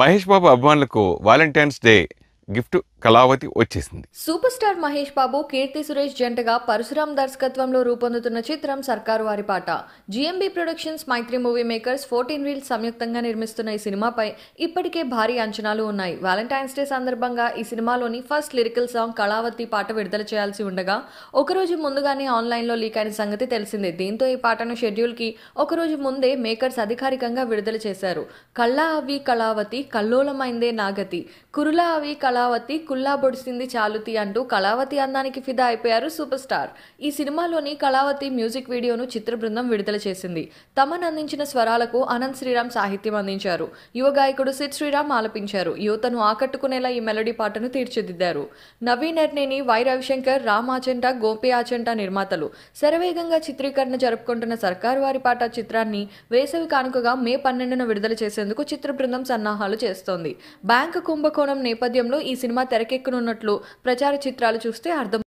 మహేష్ బాబు అభిమానులకు Valentine's day gift Kalavathi వచ్చేసింది super star Mahesh Babu Keerthy Suresh జంటగా పరశురామ్ దర్శకత్వంలో రూపొందుతున్న చిత్రం Sarkaru Vaari Paata GMB productions Mythri movie makers fourteen wheels సంయుక్తంగా నిర్మిస్తున్న ఈ సినిమాపై ఇప్పటికే భారీ అంచనాలు ఉన్నాయి వ్యాలంటైన్స్ డే సందర్భంగా ఈ సినిమాలోని ఫస్ట్ లిరికల్ సాంగ్ కళావతి పాట విడుదల చేయాల్సి ఉండగా ఒకరోజు ముందుగానే ఆన్లైన్లో లీక్ అయిన సంగతి తెలిసిందే దీంతో ఈ పాటను షెడ్యూల్ కి ఒకరోజు ముందే మేకర్స్ అధికారికంగా విడుదల చేశారు కళ్ళా అవి కళావతి కల్లోలమైందే నాగతి కురులా అవి కళావతి కుల్లా బొడిసింది చాలుతి అంటూ కళావతి అందానికి ఫిదా అయిపోయారు సూపర్ స్టార్ ఈ సినిమాలోని కళావతి మ్యూజిక్ వీడియోను చిత్ర బృందం విడుదల చేసింది తమన్ అందించిన స్వరాలకు అనంత్ శ్రీరామ్ సాహిత్యం అందించారు యువ గాయకుడు సిద్ శ్రీరామ్ ఆలపించారు యువతను ఆకట్టుకునేలా ఈ మెలడీ పాటను తీర్చిదిద్దారు నవీన్ ఎర్నేని వై రవిశంకర్ రామ్ ఆచంట గోపి ఆచంట నిర్మాతలు శరవేగంగా చిత్రీకరణ జరుపుకుంటున్న సర్కారు వారి పాట చిత్రాన్ని వేసవి కానుకగా మే పన్నెండున విడుదల చేసేందుకు చిత్ర బృందం సన్నాహాలు చేస్తోంది బ్యాంక్ కుంభకోణం నేపథ్యంలో ఈ సినిమా తెర తెరకెక్కనున్నట్లు ప్రచార చిత్రాలు చూస్తే అర్థం